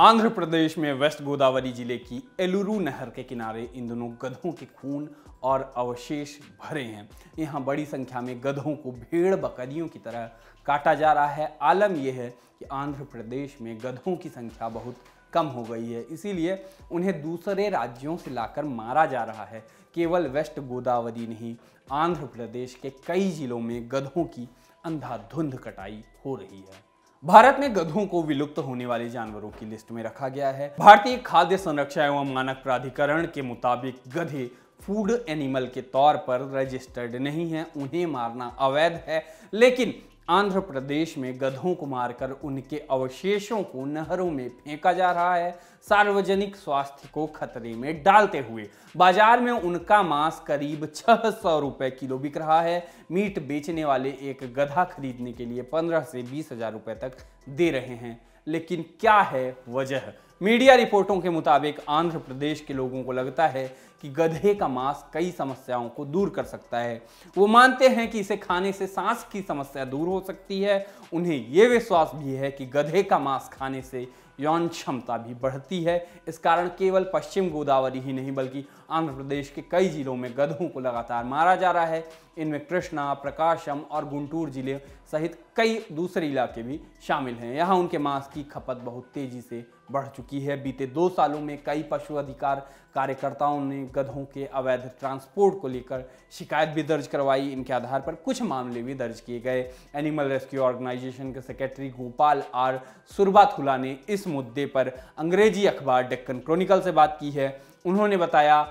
आंध्र प्रदेश में वेस्ट गोदावरी जिले की एलुरु नहर के किनारे इन दोनों गधों के खून और अवशेष भरे हैं यहाँ बड़ी संख्या में गधों को भेड़ बकरियों की तरह काटा जा रहा है आलम यह है कि आंध्र प्रदेश में गधों की संख्या बहुत कम हो गई है इसीलिए उन्हें दूसरे राज्यों से लाकर मारा जा रहा है केवल वेस्ट गोदावरी नहीं आंध्र प्रदेश के कई जिलों में गधों की अंधाधुंध कटाई हो रही है भारत में गधों को विलुप्त होने वाले जानवरों की लिस्ट में रखा गया है भारतीय खाद्य संरक्षा एवं मानक प्राधिकरण के मुताबिक गधे फूड एनिमल के तौर पर रजिस्टर्ड नहीं है उन्हें मारना अवैध है लेकिन आंध्र प्रदेश में गधों को मारकर उनके अवशेषों को नहरों में फेंका जा रहा है सार्वजनिक स्वास्थ्य को खतरे में डालते हुए बाजार में उनका मांस करीब छह सौ रुपए किलो बिक रहा है मीट बेचने वाले एक गधा खरीदने के लिए पंद्रह से बीस हजार रुपए तक दे रहे हैं लेकिन क्या है वजह मीडिया रिपोर्टों के मुताबिक आंध्र प्रदेश के लोगों को लगता है कि गधे का मांस कई समस्याओं को दूर कर सकता है वो मानते हैं कि इसे खाने से सांस की समस्या दूर हो सकती है उन्हें ये विश्वास भी है कि गधे का मांस खाने से यौन क्षमता भी बढ़ती है इस कारण केवल पश्चिम गोदावरी ही नहीं बल्कि आंध्र प्रदेश के कई जिलों में गधों को लगातार मारा जा रहा है इनमें कृष्णा प्रकाशम और गुंटूर जिले सहित कई दूसरे इलाके भी शामिल हैं यहाँ उनके मांस की खपत बहुत तेजी से बढ़ चुकी है बीते दो सालों में कई पशु अधिकार कार्यकर्ताओं ने गधों के अवैध ट्रांसपोर्ट को लेकर शिकायत भी दर्ज करवाई इनके आधार पर कुछ मामले भी दर्ज किए गए एनिमल रेस्क्यू ऑर्गेनाइजेशन के सेक्रेटरी गोपाल आर सुरबाथुला ने इस मुद्दे पर अंग्रेजी अखबार डेक्कन क्रॉनिकल से बात की है उन्होंने बताया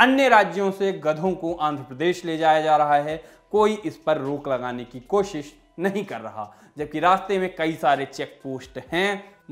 अन्य राज्यों से गधों को आंध्र प्रदेश ले जाया जा रहा है कोई इस पर रोक लगाने की कोशिश नहीं कर रहा जबकि रास्ते में कई सारे चेक पोस्ट हैं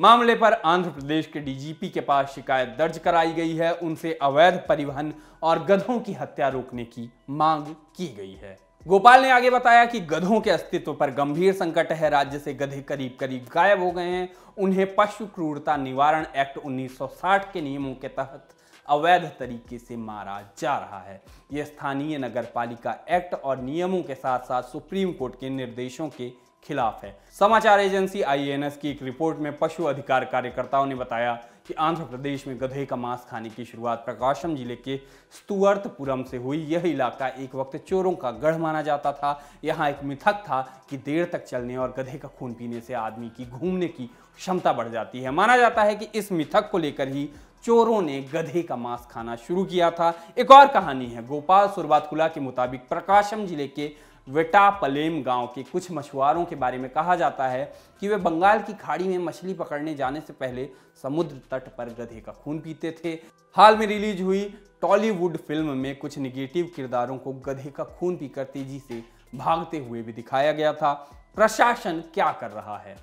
मामले पर आंध्र प्रदेश के डीजीपी के पास शिकायत दर्ज कराई गई है उनसे अवैध परिवहन और गधों की हत्या रोकने की मांग की गई है गोपाल ने आगे बताया कि गधों के अस्तित्व पर गंभीर संकट है राज्य से गधे करीब करीब गायब हो गए हैं उन्हें पशु क्रूरता निवारण एक्ट 1960 के नियमों के तहत अवैध तरीके से मारा जा रहा है यह स्थानीय नगर पालिका एक्ट और नियमों के साथ साथ सुप्रीम कोर्ट के निर्देशों के खिलाफ है समाचार एजेंसी आईएनएस की एक रिपोर्ट में पशु अधिकार कार्यकर्ताओं ने बताया कि आंध्र प्रदेश में गधे का मांस खाने की शुरुआत प्रकाशम जिले के स्तुअर्थपुरम से हुई यह इलाका एक वक्त चोरों का गढ़ माना जाता था यहाँ एक मिथक था कि देर तक चलने और गधे का खून पीने से आदमी की घूमने की क्षमता बढ़ जाती है माना जाता है कि इस मिथक को लेकर ही चोरों ने गधे का मांस खाना शुरू किया था एक और कहानी है गोपाल सुरवातकुला के मुताबिक प्रकाशम जिले के वेटापलेम गांव के कुछ मछुआरों के बारे में कहा जाता है कि वे बंगाल की खाड़ी में मछली पकड़ने जाने से पहले समुद्र तट पर गधे का खून पीते थे हाल में रिलीज हुई टॉलीवुड फिल्म में कुछ निगेटिव किरदारों को गधे का खून पीकर तेजी से भागते हुए भी दिखाया गया था प्रशासन क्या कर रहा है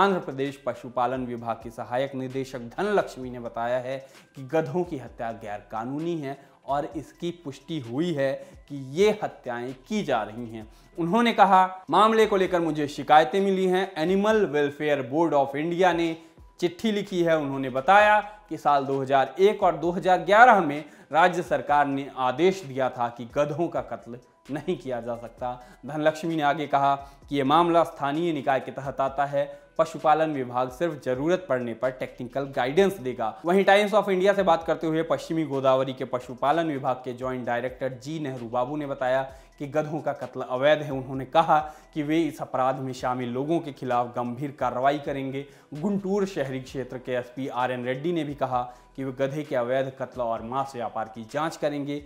आंध्र प्रदेश पशुपालन विभाग की सहायक निदेशक धनलक्ष्मी ने बताया है कि गधों की हत्या गैरकानूनी है और इसकी पुष्टि हुई है कि ये हत्याएं की जा रही हैं उन्होंने कहा मामले को लेकर मुझे शिकायतें मिली हैं animal welfare board of India ने चिट्ठी लिखी है उन्होंने बताया कि साल 2001 और 2011 में राज्य सरकार ने आदेश दिया था कि गधों का कत्ल नहीं किया जा सकता धनलक्ष्मी ने आगे कहा कि ये मामला स्थानीय निकाय के तहत आता है पशुपालन विभाग सिर्फ जरूरत पड़ने पर टेक्निकल गाइडेंस देगा वहीं टाइम्स ऑफ इंडिया से बात करते हुए पश्चिमी गोदावरी के पशुपालन विभाग के joint director G Nehru Babu ने बताया कि गधों का कत्ल अवैध है उन्होंने कहा कि वे इस अपराध में शामिल लोगों के खिलाफ गंभीर कार्रवाई करेंगे गुंटूर शहरी क्षेत्र के एसपी आर एन रेड्डी ने भी कहा कि वे गधे के अवैध कत्ल और मांस व्यापार की जांच करेंगे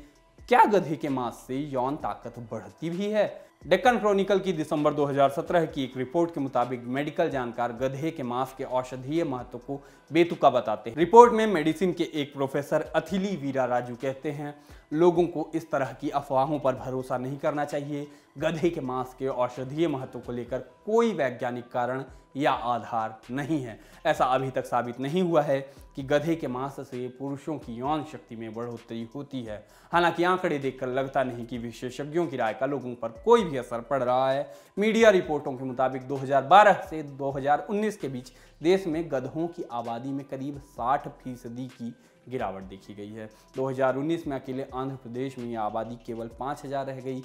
क्या गधे के मांस से यौन ताकत बढ़ती भी है डेक्कन क्रॉनिकल की दिसंबर 2017 की एक रिपोर्ट के मुताबिक मेडिकल जानकार गधे के मांस के औषधीय महत्व को बेतुका बताते हैं रिपोर्ट में मेडिसिन के एक प्रोफेसर अथिली वीरा राजू कहते हैं लोगों को इस तरह की अफवाहों पर भरोसा नहीं करना चाहिए गधे के मांस के औषधीय महत्व को लेकर कोई वैज्ञानिक कारण या आधार नहीं है ऐसा अभी तक साबित नहीं हुआ है कि गधे के मांस से पुरुषों की यौन शक्ति में बढ़ोतरी होती है हालांकि आंकड़े देखकर लगता नहीं कि विशेषज्ञों की राय का लोगों पर कोई भी असर पड़ रहा है मीडिया रिपोर्टों के मुताबिक 2012 से 2019 के बीच देश में गधों की आबादी में करीब 60 फीसदी की गिरावट देखी गई है 2019 में अकेले आंध्र प्रदेश में आबादी केवल 5000 रह गई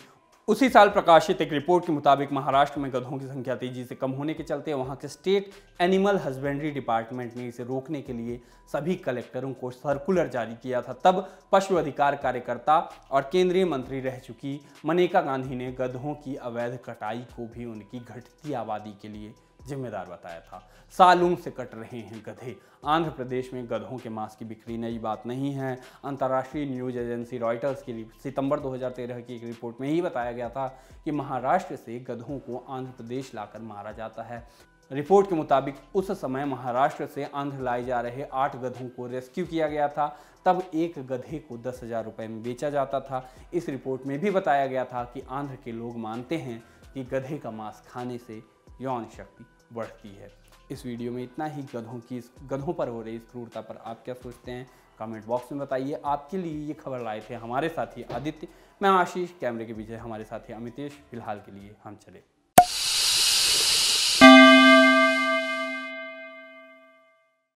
उसी साल प्रकाशित एक रिपोर्ट के मुताबिक महाराष्ट्र में गधों की संख्या तेजी से कम होने के चलते वहां के स्टेट एनिमल हस्बेंड्री डिपार्टमेंट ने इसे रोकने के लिए सभी कलेक्टरों को सर्कुलर जारी किया था तब पशु अधिकार कार्यकर्ता और केंद्रीय मंत्री रह चुकी मनेका गांधी ने गधों की अवैध कटाई को भी उनकी घटती आबादी के लिए जिम्मेदार बताया था सालों से कट रहे हैं गधे आंध्र प्रदेश में गधों के मांस की बिक्री नई बात नहीं है अंतर्राष्ट्रीय न्यूज एजेंसी रॉयटर्स की सितंबर 2013 की एक रिपोर्ट में ही बताया गया था कि महाराष्ट्र से गधों को आंध्र प्रदेश लाकर मारा जाता है रिपोर्ट के मुताबिक उस समय महाराष्ट्र से आंध्र लाए जा रहे आठ गधों को रेस्क्यू किया गया था तब एक गधे को दस हज़ार रुपये में बेचा जाता था इस रिपोर्ट में भी बताया गया था कि आंध्र के लोग मानते हैं कि गधे का मांस खाने से यौन शक्ति बढ़ती है इस वीडियो में इतना ही गधों की इस गधों पर हो रही इस क्रूरता पर आप क्या सोचते हैं कमेंट बॉक्स में बताइए आपके लिए ये खबर लाए थे हमारे साथी आदित्य मैं आशीष कैमरे के पीछे हमारे साथी अमितेश फिलहाल के लिए हम चले